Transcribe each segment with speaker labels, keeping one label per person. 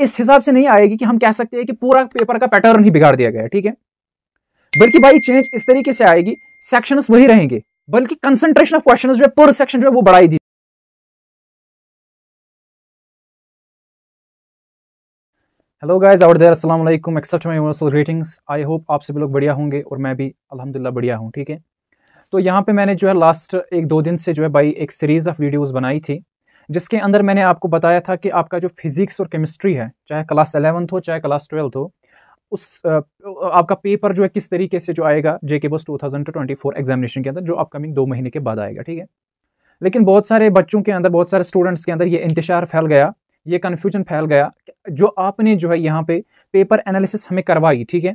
Speaker 1: इस हिसाब से नहीं आएगी कि हम कह सकते हैं कि पूरा पेपर का पैटर्न ही बिगाड़ दिया गया ठीक है बल्कि भाई चेंज इस तरीके से आएगी सेक्शन वही रहेंगे बल्कि कंसंट्रेशन ऑफ क्वेश्चन जो है पर सेक्शन जो है वो बढ़ाई दी हेलो गाइज आउट देर असल accept my universal greetings I hope आप सभी लोग बढ़िया होंगे और मैं भी अलहमदिल्ला बढ़िया हूँ ठीक है तो यहाँ पे मैंने जो है लास्ट एक दो दिन से जो है भाई एक सीरीज़ ऑफ वीडियोस बनाई थी जिसके अंदर मैंने आपको बताया था कि आपका जो फिज़िक्स और केमिस्ट्री है चाहे क्लास एलेवंथ हो चाहे क्लास ट्वेल्थ हो उस आपका पेपर जो है किस तरीके से जो आएगा जेके बस एग्जामिनेशन के अंदर जो अपकमिंग दो महीने के बाद आएगा ठीक है लेकिन बहुत सारे बच्चों के अंदर बहुत सारे स्टूडेंट्स के अंदर ये इंतजार फैल गया ये कन्फ्यूजन फैल गया जो आपने जो है यहाँ पे पेपर एनालिसिस हमें करवाई ठीक है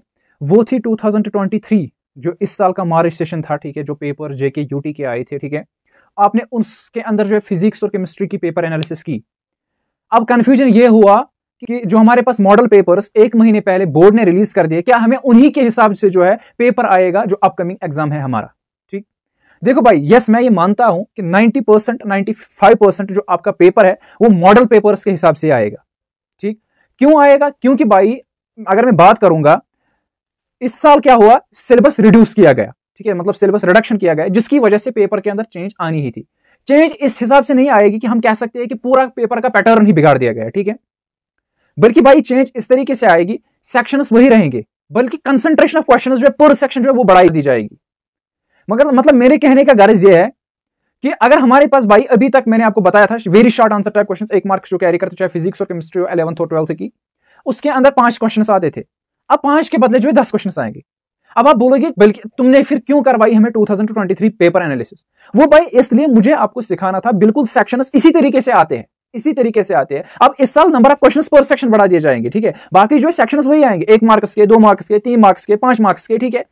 Speaker 1: वो थी 2023 जो इस साल का मार्च सेशन था ठीक है जो पेपर जेके यूटी के आए थे ठीक है आपने उसके अंदर जो है फिजिक्स और केमिस्ट्री की पेपर एनालिसिस की अब कंफ्यूजन ये हुआ कि जो हमारे पास मॉडल पेपर्स एक महीने पहले बोर्ड ने रिलीज कर दिए क्या हमें उन्हीं के हिसाब से जो है पेपर आएगा जो अपकमिंग एग्जाम है हमारा ठीक देखो भाई यस मैं ये मानता हूं कि 90 परसेंट नाइन्टी परसेंट जो आपका पेपर है वो मॉडल पेपर्स के हिसाब से आएगा ठीक क्यों आएगा क्योंकि भाई अगर मैं बात करूंगा इस साल क्या हुआ सिलेबस रिड्यूस किया गया ठीक है मतलब सिलेबस रिडक्शन किया गया जिसकी वजह से पेपर के अंदर चेंज आनी ही थी चेंज इस हिसाब से नहीं आएगी कि हम कह सकते हैं कि पूरा पेपर का पैटर्न ही बिगाड़ दिया गया ठीक है बल्कि भाई चेंज इस तरीके से आएगी सेक्शंस वही रहेंगे बल्कि कंसंट्रेशन ऑफ क्वेश्चंस जो है पर सेक्शन जो है वो बढ़ाई दी जाएगी मगर मतलब मेरे कहने का गर्ज यह है कि अगर हमारे पास भाई अभी तक मैंने आपको बताया था very short answer type question एक मार्क्स जो कैरी करते चाहे फिजिक्स और केमिस्ट्री हो इलेवंथ और ट्वेल्थ की उसके अंदर पांच क्वेश्चन आते थे अब पांच के बदले जो है दस क्वेश्चन आएंगे अब आप बोलोगे बल्कि तुमने फिर क्यों करवाई हमें 2023 पेपर एनालिसिस वो भाई इसलिए मुझे आपको सिखाना था बिल्कुल सेक्शन इसी तरीके से आते हैं इसी तरीके से आते हैं अब इस साल नंबर ऑफ क्वेश्चंस पर सेक्शन बढ़ा दिए जाएंगे ठीक है बाकी जो सेक्शंस वही आएंगे एक मार्क्स के दो मार्क्स के तीन मार्क्स के पांच मार्क्स के ठीक है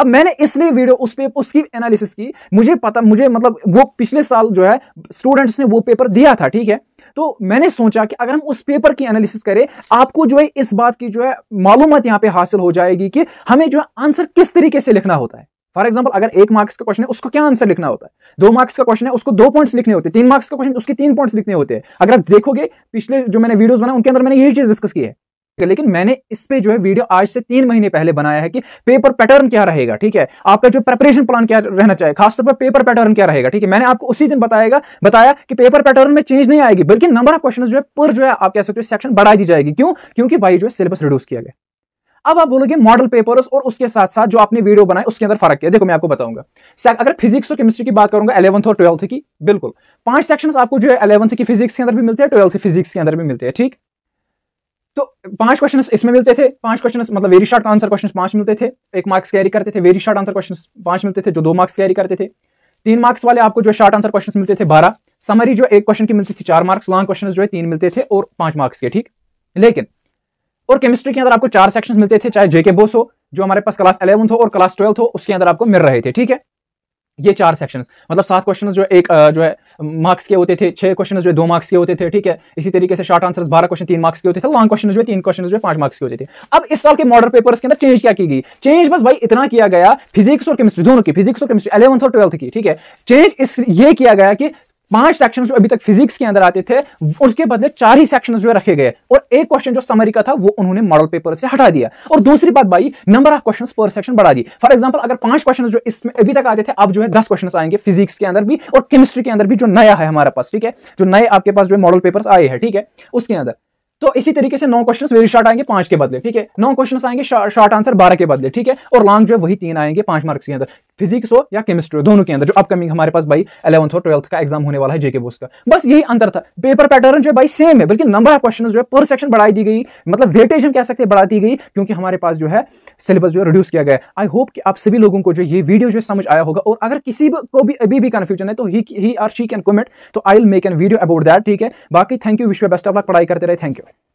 Speaker 1: अब मैंने इसलिए वीडियो उस पे उसकी एनालिसिस की मुझे पता मुझे मतलब वो पिछले साल जो है स्टूडेंट्स ने वो पेपर दिया था ठीक है तो मैंने सोचा कि अगर हम उस पेपर की एनालिसिस करें आपको जो है इस बात की जो है मालूम यहां पर हासिल हो जाएगी कि हमें जो है आंसर किस तरीके से लिखना होता है फॉर एग्जाम्पल अगर एक मार्क्स का क्वेश्चन है उसको क्या आंसर लिखना होता है दो मार्क्स का क्वेश्चन है उसको दो पॉइंट्स लिखने होते हैं तीन मार्क्स का क्वेश्चन उसके तीन पॉइंट्स लिखने होते हैं अगर आप देखोगे पिछले जो मैंने वीडियोस बनाए उनके अंदर मैंने यही चीज डिस्कस की है लेकिन मैंने इस पे जो है वीडियो आज से तीन महीने पहले बनाया है कि पेपर पैटर्न क्या रहेगा ठीक है आपका जो प्रिपरेशन प्लान क्या रहना चाहिए खासतौर पर पेपर पैटर्न क्या रहेगा ठीक है मैंने आपको उसी दिन बताएगा बताया कि पेपर पैटर्न में चेंज नहीं आएगी बल्कि नंबर ऑफ क्वेश्चन जो है पर जो है आप कह सकते हो सेक्शन बढ़ा दी जाएगी क्यों क्योंकि भाई जो है सिलेबस रिड्यूस किया गया अब आप बोलोगे मॉडल पेपर्स और उसके साथ साथ जो आपने वीडियो बनाए उसके अंदर फर्क है देखो मैं आपको बताऊंगा अगर फिजिक्स और केमिस्ट्री की बात करूंगा इलेवंथ और ट्वेल्थ की बिल्कुल पांच सेक्शंस आपको जो है इलेवंथ की फिजिक्स के अंदर भी मिलते हैं ट्वेल्थ फिजिक्स के अंदर भी मिलते हैं ठीक तो पांच क्वेश्चन इसमें मिलते थे पांच क्वेश्चन मतलब वेरी शॉर्ट आंसर क्वेश्चन पांच मिलते थे एक मार्क्स कैरी करते थे वेरी शॉर्ट आंसर क्वेश्चन पांच मिलते थे जो दो मार्क्स कैरी करते थे तीन मार्क्स वाले आपको जो शॉर्ट आंसर क्वेश्चन मिलते थे बारह समरी जो एक क्वेश्चन की मिलती थी चार मार्क्स लॉन्ग क्वेश्चन जो है तीन मिलते थे और पांच मार्क्स के ठीक लेकिन और केमिस्ट्री के अंदर आपको चार सेक्शन मिलते थे चाहे जेके बोस हो जो हमारे पास क्लास इलेवंथ हो और क्लास ट्वेल्थ हो उसके अंदर आपको मिल रहे थे ठीक है ये चार सेक्शंस मतलब सात क्वेश्चंस जो एक जो है मार्क्स के होते थे छह क्वेश्चंस जो है दो मार्क्स के होते थे ठीक है इसी तरीके से शॉर्ट आंसर्स बारह क्वेश्चन तीन मार्क्स के होते थे लॉन्ग क्वेश्चन जो है तीन क्वेश्चन जो है पांच मार्क्स के होते थे अब इस साल के मॉडल पेपर्स के अंदर चेंज क्या की गई चेंज बस भाई इतना किया गया फिजिक्स और केमिस्ट्री दोनों की फिजिक्स और केमिस्ट्री इलेवंथ और ट्वेल्थ की ठीक है चेंज इस ये किया गया कि पांच सेक्शन जो अभी तक फिजिक्स के अंदर आते थे उसके बदले चार ही सेक्शन जो रखे गए और एक क्वेश्चन जो समरी का था वो उन्होंने मॉडल पेपर से हटा दिया और दूसरी बात भाई नंबर ऑफ क्वेश्चन पर सेक्शन बढ़ा दी फॉर एग्जाम्पल अगर पांच क्वेश्चन जो इसमें अभी तक आते थे अब जो है दस क्वेश्चन आएंगे फिजिक्स के अंदर भी और केमिस्ट्री के अंदर भी जो नया है हमारे पास ठीक है जो नए आपके पास जो मॉडल पेपर आए हैं ठीक है उसके अंदर तो इसी तरीके से नौ क्वेश्चन वेरी शॉर्ट आएंगे पांच के बदले ठीक है नौ क्वेश्चन आएंगे शॉर्ट आंसर बारह के बदले ठीक है और लॉन्ग जो है वही तीन आएंगे पांच मार्क्स के अंदर फिजिक्स हो या केमिस्ट्री हो दोनों के अंदर जो अपकमिंग हमारे पास भाई इलेवंथ और ट्वेल्थ का एग्जाम होने वाला है जेके बोस का बस यही अंतर था पेपर पैटर्न जो है भाई सेम है बल्कि नंबर ऑफ क्वेश्चन जो है पर सेक्शन बढ़ाई दी गई मतलब वेटेज हम कह सकते हैं बढ़ा दी गई क्योंकि हमारे पास जो है सिलेबस जो है रिड्यूस किया गया आई होप कि आप सभी लोगों को जो ये वीडियो जो समझ आया होगा और अगर किसी को भी अभी भी कन्फ्यूजन है तो he or she can comment तो I will make an video about that ठीक है बाकी thank you wish best of luck पढ़ाई करते रहे थैंक यू